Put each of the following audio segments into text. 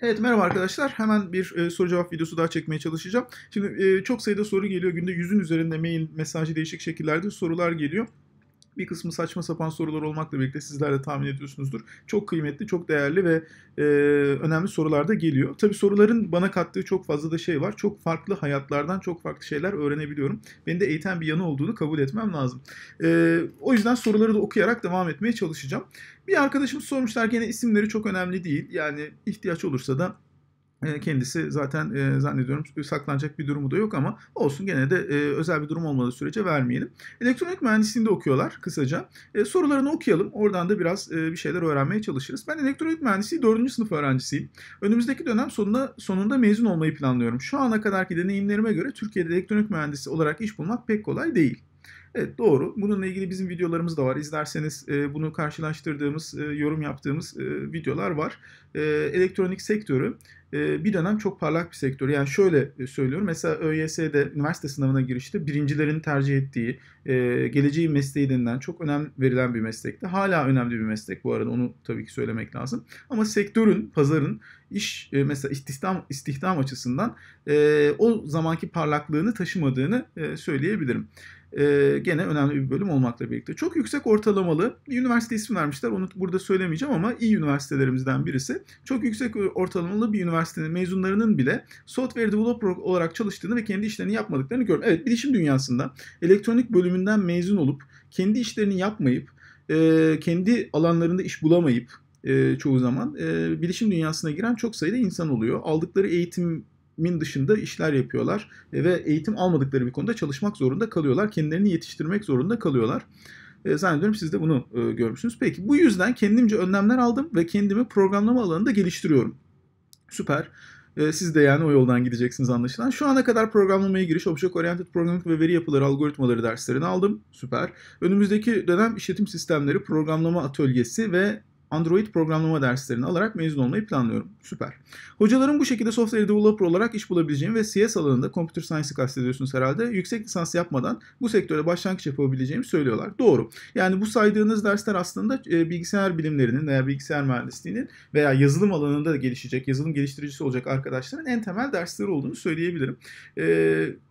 Evet merhaba arkadaşlar. Hemen bir e, soru cevap videosu daha çekmeye çalışacağım. Şimdi e, çok sayıda soru geliyor. Günde yüzün üzerinde mail, mesajı değişik şekillerde sorular geliyor. Bir kısmı saçma sapan sorular olmakla birlikte sizler de tahmin ediyorsunuzdur. Çok kıymetli, çok değerli ve e, önemli sorular da geliyor. Tabi soruların bana kattığı çok fazla da şey var. Çok farklı hayatlardan çok farklı şeyler öğrenebiliyorum. Beni de eğiten bir yanı olduğunu kabul etmem lazım. E, o yüzden soruları da okuyarak devam etmeye çalışacağım. Bir arkadaşımız sormuşlar gene isimleri çok önemli değil. Yani ihtiyaç olursa da Kendisi zaten e, zannediyorum saklanacak bir durumu da yok ama olsun gene de e, özel bir durum olmadığı sürece vermeyelim. Elektronik mühendisliğinde okuyorlar kısaca. E, sorularını okuyalım. Oradan da biraz e, bir şeyler öğrenmeye çalışırız. Ben elektronik mühendisliği 4. sınıf öğrencisiyim. Önümüzdeki dönem sonunda, sonunda mezun olmayı planlıyorum. Şu ana kadarki deneyimlerime göre Türkiye'de elektronik mühendisi olarak iş bulmak pek kolay değil. Evet doğru. Bununla ilgili bizim videolarımız da var. İzlerseniz e, bunu karşılaştırdığımız, e, yorum yaptığımız e, videolar var. E, elektronik sektörü e, bir dönem çok parlak bir sektör. Yani şöyle e, söylüyorum. Mesela ÖYS'de üniversite sınavına girişte birincilerin tercih ettiği, e, geleceğin mesleği denilen çok önem verilen bir meslekti. Hala önemli bir meslek bu arada onu tabii ki söylemek lazım. Ama sektörün, pazarın iş e, mesela istihdam, istihdam açısından e, o zamanki parlaklığını taşımadığını e, söyleyebilirim e, gene önemli bir bölüm olmakla birlikte. Çok yüksek ortalamalı bir üniversite ismi vermişler. Onu burada söylemeyeceğim ama iyi üniversitelerimizden birisi. Çok yüksek ortalamalı bir üniversitenin mezunlarının bile software developer olarak çalıştığını ve kendi işlerini yapmadıklarını görüyorum. Evet bilişim dünyasında elektronik bölümünden mezun olup kendi işlerini yapmayıp e, kendi alanlarında iş bulamayıp e, çoğu zaman e, bilişim dünyasına giren çok sayıda insan oluyor. Aldıkları eğitim min dışında işler yapıyorlar e, ve eğitim almadıkları bir konuda çalışmak zorunda kalıyorlar. Kendilerini yetiştirmek zorunda kalıyorlar. E, zannediyorum siz de bunu e, görmüşsünüz. Peki bu yüzden kendimce önlemler aldım ve kendimi programlama alanında geliştiriyorum. Süper. siz de yani o yoldan gideceksiniz anlaşılan. Şu ana kadar programlamaya giriş, object oriented programming ve veri yapıları, algoritmaları derslerini aldım. Süper. Önümüzdeki dönem işletim sistemleri, programlama atölyesi ve Android programlama derslerini alarak mezun olmayı planlıyorum. Süper. Hocalarım bu şekilde software developer olarak iş bulabileceğim ve CS alanında computer science'ı kastediyorsunuz herhalde. Yüksek lisans yapmadan bu sektörde başlangıç yapabileceğimi söylüyorlar. Doğru. Yani bu saydığınız dersler aslında e, bilgisayar bilimlerinin veya bilgisayar mühendisliğinin veya yazılım alanında gelişecek, yazılım geliştiricisi olacak arkadaşların en temel dersleri olduğunu söyleyebilirim. E,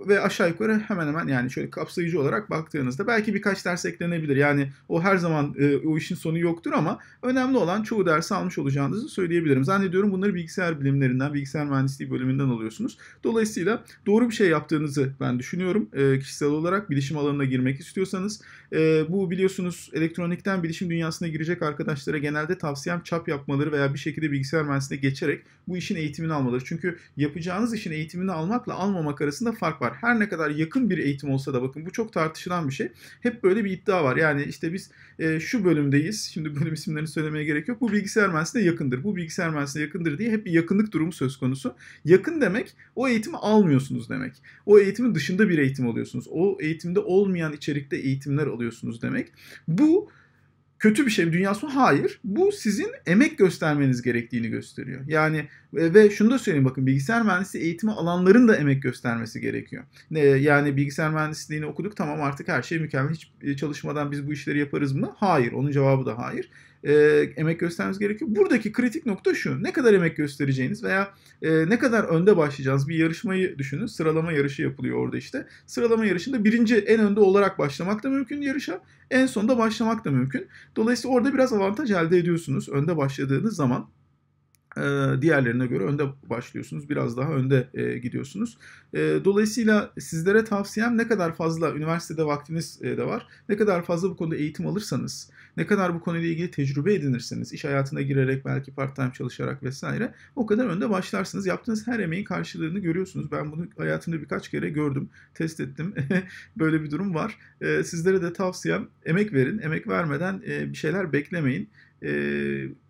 ve aşağı yukarı hemen hemen yani şöyle kapsayıcı olarak baktığınızda belki birkaç ders eklenebilir. Yani o her zaman e, o işin sonu yoktur ama önemli önemli olan çoğu dersi almış olacağınızı söyleyebilirim. Zannediyorum bunları bilgisayar bilimlerinden, bilgisayar mühendisliği bölümünden alıyorsunuz. Dolayısıyla doğru bir şey yaptığınızı ben düşünüyorum. E, kişisel olarak bilişim alanına girmek istiyorsanız e, bu biliyorsunuz elektronikten bilişim dünyasına girecek arkadaşlara genelde tavsiyem çap yapmaları veya bir şekilde bilgisayar mühendisliğine geçerek bu işin eğitimini almaları. Çünkü yapacağınız işin eğitimini almakla almamak arasında fark var. Her ne kadar yakın bir eğitim olsa da bakın bu çok tartışılan bir şey. Hep böyle bir iddia var. Yani işte biz e, şu bölümdeyiz. Şimdi bölüm isimlerini söylemeye söylemeye gerek yok. Bu bilgisayar mühendisliğine yakındır. Bu bilgisayar mühendisliğine yakındır diye hep bir yakınlık durumu söz konusu. Yakın demek o eğitimi almıyorsunuz demek. O eğitimin dışında bir eğitim alıyorsunuz. O eğitimde olmayan içerikte eğitimler alıyorsunuz demek. Bu kötü bir şey mi dünya sonu? Hayır. Bu sizin emek göstermeniz gerektiğini gösteriyor. Yani e, ve şunu da söyleyeyim bakın bilgisayar mühendisliği eğitimi alanların da emek göstermesi gerekiyor. Yani bilgisayar mühendisliğini okuduk tamam artık her şey mükemmel hiç e, çalışmadan biz bu işleri yaparız mı? Hayır. Onun cevabı da hayır e, emek göstermeniz gerekiyor. Buradaki kritik nokta şu. Ne kadar emek göstereceğiniz veya e, ne kadar önde başlayacağınız bir yarışmayı düşünün. Sıralama yarışı yapılıyor orada işte. Sıralama yarışında birinci en önde olarak başlamak da mümkün yarışa. En sonda başlamak da mümkün. Dolayısıyla orada biraz avantaj elde ediyorsunuz önde başladığınız zaman. Ee, diğerlerine göre önde başlıyorsunuz. Biraz daha önde e, gidiyorsunuz. Ee, dolayısıyla sizlere tavsiyem ne kadar fazla üniversitede vaktiniz e, de var. Ne kadar fazla bu konuda eğitim alırsanız, ne kadar bu konuyla ilgili tecrübe edinirseniz, iş hayatına girerek belki part-time çalışarak vesaire o kadar önde başlarsınız. Yaptığınız her emeğin karşılığını görüyorsunuz. Ben bunu hayatımda birkaç kere gördüm, test ettim. Böyle bir durum var. Ee, sizlere de tavsiyem emek verin. Emek vermeden e, bir şeyler beklemeyin. E,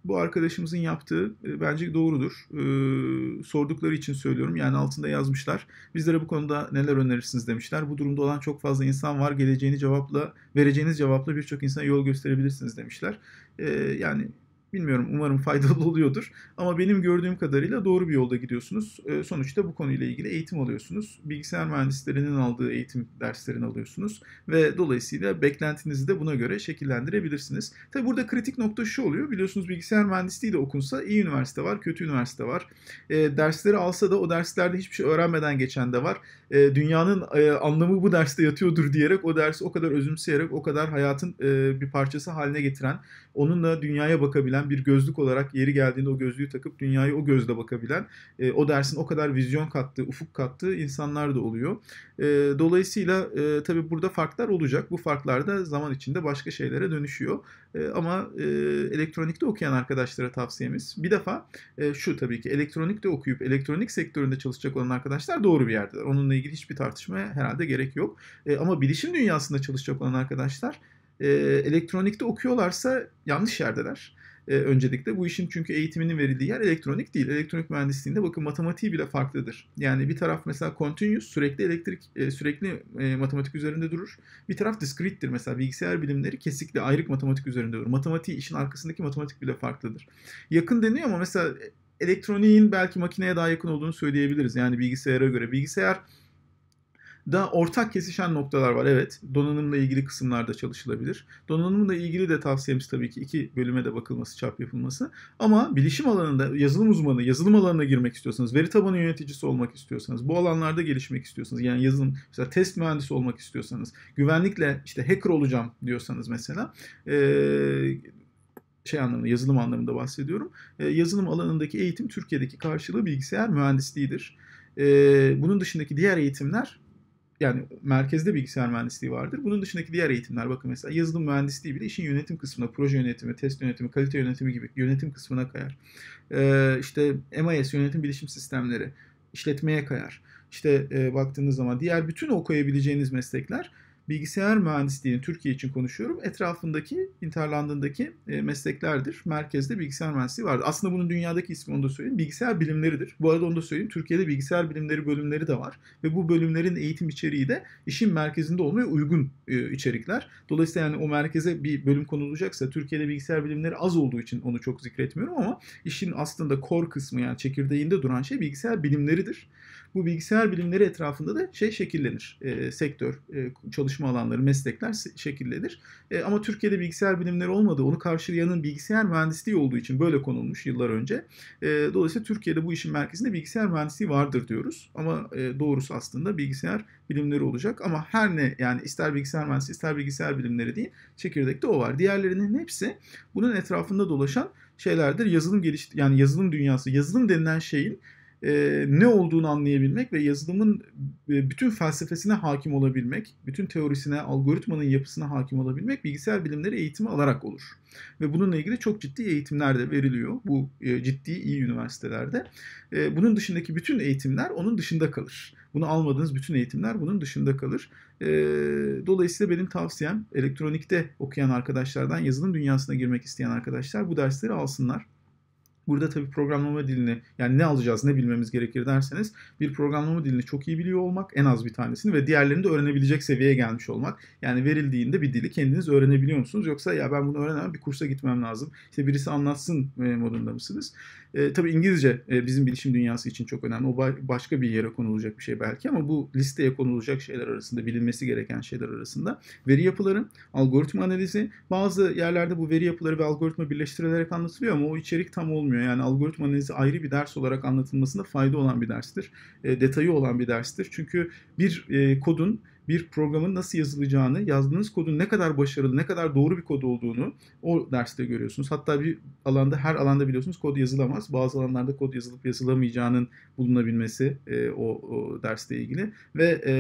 bu arkadaşımızın yaptığı e, bence doğrudur. E, sordukları için söylüyorum. Yani altında yazmışlar. Bizlere bu konuda neler önerirsiniz demişler. Bu durumda olan çok fazla insan var. Geleceğini cevapla, vereceğiniz cevapla birçok insana yol gösterebilirsiniz demişler. E, yani Bilmiyorum umarım faydalı oluyordur. Ama benim gördüğüm kadarıyla doğru bir yolda gidiyorsunuz. Ee, sonuçta bu konuyla ilgili eğitim alıyorsunuz. Bilgisayar mühendislerinin aldığı eğitim derslerini alıyorsunuz. Ve dolayısıyla beklentinizi de buna göre şekillendirebilirsiniz. Tabi burada kritik nokta şu oluyor. Biliyorsunuz bilgisayar mühendisliği de okunsa iyi üniversite var, kötü üniversite var. E, dersleri alsa da o derslerde hiçbir şey öğrenmeden geçen de var. E, dünyanın e, anlamı bu derste yatıyordur diyerek o dersi o kadar özümseyerek, o kadar hayatın e, bir parçası haline getiren, onunla dünyaya bakabilen giyilen bir gözlük olarak yeri geldiğinde o gözlüğü takıp dünyayı o gözle bakabilen, e, o dersin o kadar vizyon kattığı, ufuk kattığı insanlar da oluyor. E, dolayısıyla e, tabii burada farklar olacak. Bu farklar da zaman içinde başka şeylere dönüşüyor. E, ama e, elektronikte okuyan arkadaşlara tavsiyemiz bir defa e, şu tabii ki elektronikte okuyup elektronik sektöründe çalışacak olan arkadaşlar doğru bir yerdeler. Onunla ilgili hiçbir tartışmaya herhalde gerek yok. E, ama bilişim dünyasında çalışacak olan arkadaşlar e, elektronikte okuyorlarsa yanlış yerdeler e, öncelikle. Bu işin çünkü eğitiminin verildiği yer elektronik değil. Elektronik mühendisliğinde bakın matematiği bile farklıdır. Yani bir taraf mesela continuous sürekli elektrik e, sürekli e, matematik üzerinde durur. Bir taraf discrete'tir mesela bilgisayar bilimleri kesikli ayrık matematik üzerinde durur. Matematiği işin arkasındaki matematik bile farklıdır. Yakın deniyor ama mesela e, elektroniğin belki makineye daha yakın olduğunu söyleyebiliriz. Yani bilgisayara göre bilgisayar da ortak kesişen noktalar var. Evet donanımla ilgili kısımlarda çalışılabilir. Donanımla ilgili de tavsiyemiz tabii ki iki bölüme de bakılması, çarp yapılması. Ama bilişim alanında yazılım uzmanı, yazılım alanına girmek istiyorsanız, veri tabanı yöneticisi olmak istiyorsanız, bu alanlarda gelişmek istiyorsanız, yani yazılım, mesela test mühendisi olmak istiyorsanız, güvenlikle işte hacker olacağım diyorsanız mesela, ee, şey anlamında yazılım anlamında bahsediyorum. E, yazılım alanındaki eğitim Türkiye'deki karşılığı bilgisayar mühendisliğidir. E, bunun dışındaki diğer eğitimler yani merkezde bilgisayar mühendisliği vardır. Bunun dışındaki diğer eğitimler bakın mesela yazılım mühendisliği bile işin yönetim kısmına, proje yönetimi, test yönetimi, kalite yönetimi gibi yönetim kısmına kayar. Ee, işte MIS yönetim bilişim sistemleri işletmeye kayar. İşte e, baktığınız zaman diğer bütün okuyabileceğiniz meslekler bilgisayar mühendisliğini Türkiye için konuşuyorum. Etrafındaki, interlandındaki e, mesleklerdir. Merkezde bilgisayar mühendisliği vardı. Aslında bunun dünyadaki ismi onu da söyleyeyim. Bilgisayar bilimleridir. Bu arada onu da söyleyeyim. Türkiye'de bilgisayar bilimleri bölümleri de var. Ve bu bölümlerin eğitim içeriği de işin merkezinde olmaya uygun e, içerikler. Dolayısıyla yani o merkeze bir bölüm konulacaksa Türkiye'de bilgisayar bilimleri az olduğu için onu çok zikretmiyorum ama işin aslında core kısmı yani çekirdeğinde duran şey bilgisayar bilimleridir. Bu bilgisayar bilimleri etrafında da şey şekillenir. E, sektör, e, çalışma çalışma alanları, meslekler şekillenir. E, ama Türkiye'de bilgisayar bilimleri olmadı. onu karşılayanın bilgisayar mühendisliği olduğu için böyle konulmuş yıllar önce. E, dolayısıyla Türkiye'de bu işin merkezinde bilgisayar mühendisliği vardır diyoruz. Ama e, doğrusu aslında bilgisayar bilimleri olacak. Ama her ne yani ister bilgisayar mühendisliği ister bilgisayar bilimleri diye, çekirdekte o var. Diğerlerinin hepsi bunun etrafında dolaşan şeylerdir. Yazılım geliş yani yazılım dünyası, yazılım denilen şeyin e, ne olduğunu anlayabilmek ve yazılımın e, bütün felsefesine hakim olabilmek, bütün teorisine, algoritmanın yapısına hakim olabilmek bilgisayar bilimleri eğitimi alarak olur. Ve bununla ilgili çok ciddi eğitimler de veriliyor bu e, ciddi iyi üniversitelerde. E, bunun dışındaki bütün eğitimler onun dışında kalır. Bunu almadığınız bütün eğitimler bunun dışında kalır. E, dolayısıyla benim tavsiyem elektronikte okuyan arkadaşlardan yazılım dünyasına girmek isteyen arkadaşlar bu dersleri alsınlar. Burada tabii programlama dilini yani ne alacağız ne bilmemiz gerekir derseniz bir programlama dilini çok iyi biliyor olmak en az bir tanesini ve diğerlerini de öğrenebilecek seviyeye gelmiş olmak. Yani verildiğinde bir dili kendiniz öğrenebiliyor musunuz? Yoksa ya ben bunu öğrenemem bir kursa gitmem lazım. işte birisi anlatsın e, modunda mısınız? E, tabii İngilizce e, bizim bilişim dünyası için çok önemli. O ba- başka bir yere konulacak bir şey belki ama bu listeye konulacak şeyler arasında bilinmesi gereken şeyler arasında veri yapıları, algoritma analizi bazı yerlerde bu veri yapıları ve algoritma birleştirilerek anlatılıyor ama o içerik tam olmuyor anlatılmıyor. Yani algoritma analizi ayrı bir ders olarak anlatılmasında fayda olan bir derstir. E, detayı olan bir derstir. Çünkü bir e, kodun bir programın nasıl yazılacağını, yazdığınız kodun ne kadar başarılı, ne kadar doğru bir kod olduğunu o derste görüyorsunuz. Hatta bir alanda, her alanda biliyorsunuz kod yazılamaz. Bazı alanlarda kod yazılıp yazılamayacağının bulunabilmesi e, o, o derste ilgili. Ve e,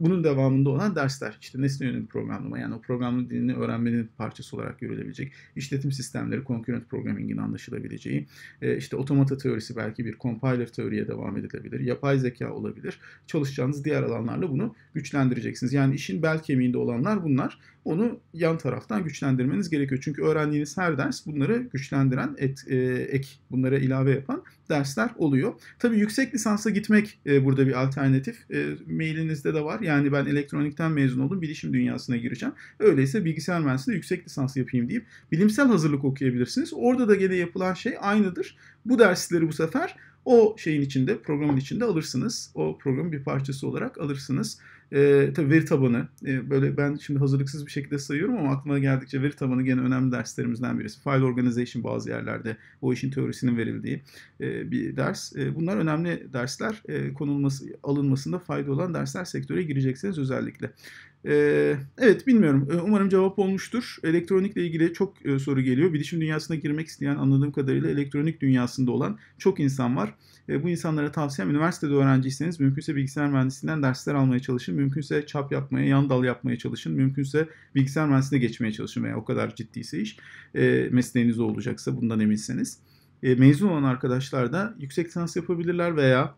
bunun devamında olan dersler, işte nesne yönelim programlama, yani o programlama dilini öğrenmenin parçası olarak görülebilecek. işletim sistemleri, concurrent programming'in anlaşılabileceği, e, işte otomata teorisi belki bir compiler teoriye devam edilebilir, yapay zeka olabilir. Çalışacağınız diğer alanlarla bunu güçlendirebilirsiniz güçlendireceksiniz. Yani işin bel kemiğinde olanlar bunlar. Onu yan taraftan güçlendirmeniz gerekiyor. Çünkü öğrendiğiniz her ders bunları güçlendiren, et, e, ek bunlara ilave yapan dersler oluyor. Tabii yüksek lisansa gitmek e, burada bir alternatif. E, mailinizde de var. Yani ben elektronikten mezun oldum, bilişim dünyasına gireceğim. Öyleyse bilgisayar mühendisliği yüksek lisansı yapayım deyip bilimsel hazırlık okuyabilirsiniz. Orada da gene yapılan şey aynıdır. Bu dersleri bu sefer o şeyin içinde, programın içinde alırsınız. O programın bir parçası olarak alırsınız. E, tabii veri tabanı e, böyle ben şimdi hazırlıksız bir şekilde sayıyorum ama aklıma geldikçe veri tabanı gene önemli derslerimizden birisi. File organization bazı yerlerde o işin teorisinin verildiği e, bir ders. E, bunlar önemli dersler e, konulması alınmasında fayda olan dersler sektöre girecekseniz özellikle. Ee, evet bilmiyorum. Ee, umarım cevap olmuştur. Elektronikle ilgili çok e, soru geliyor. Bilişim dünyasına girmek isteyen anladığım kadarıyla elektronik dünyasında olan çok insan var. Ee, bu insanlara tavsiyem üniversitede öğrenciyseniz mümkünse bilgisayar mühendisliğinden dersler almaya çalışın. Mümkünse çap yapmaya, yan dal yapmaya çalışın. Mümkünse bilgisayar mühendisliğine geçmeye çalışın veya o kadar ciddiyse iş. E, mesleğiniz olacaksa bundan eminseniz. E, mezun olan arkadaşlar da yüksek lisans yapabilirler veya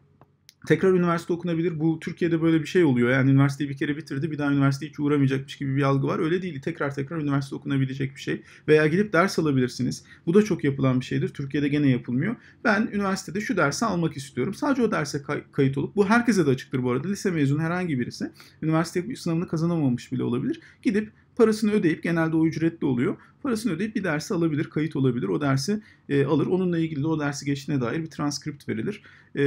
tekrar üniversite okunabilir. Bu Türkiye'de böyle bir şey oluyor. Yani üniversiteyi bir kere bitirdi bir daha üniversiteye hiç uğramayacakmış gibi bir algı var. Öyle değil. Tekrar tekrar üniversite okunabilecek bir şey. Veya gidip ders alabilirsiniz. Bu da çok yapılan bir şeydir. Türkiye'de gene yapılmıyor. Ben üniversitede şu dersi almak istiyorum. Sadece o derse kay- kayıt olup bu herkese de açıktır bu arada. Lise mezunu herhangi birisi üniversite sınavını kazanamamış bile olabilir. Gidip parasını ödeyip genelde o ücretli oluyor parasını ödeyip bir dersi alabilir, kayıt olabilir. O dersi e, alır. Onunla ilgili de o dersi geçtiğine dair bir transkript verilir. E,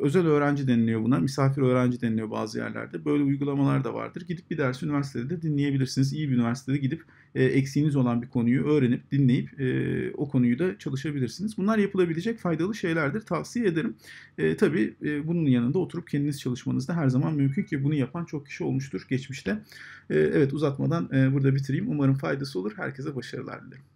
özel öğrenci deniliyor buna. Misafir öğrenci deniliyor bazı yerlerde. Böyle uygulamalar da vardır. Gidip bir dersi üniversitede de dinleyebilirsiniz. İyi bir üniversitede gidip e, eksiğiniz olan bir konuyu öğrenip, dinleyip e, o konuyu da çalışabilirsiniz. Bunlar yapılabilecek faydalı şeylerdir. Tavsiye ederim. E, tabii e, bunun yanında oturup kendiniz çalışmanız da her zaman mümkün ki bunu yapan çok kişi olmuştur geçmişte. E, evet uzatmadan e, burada bitireyim. Umarım faydası olur. Herkese başarılar başarılar dilerim.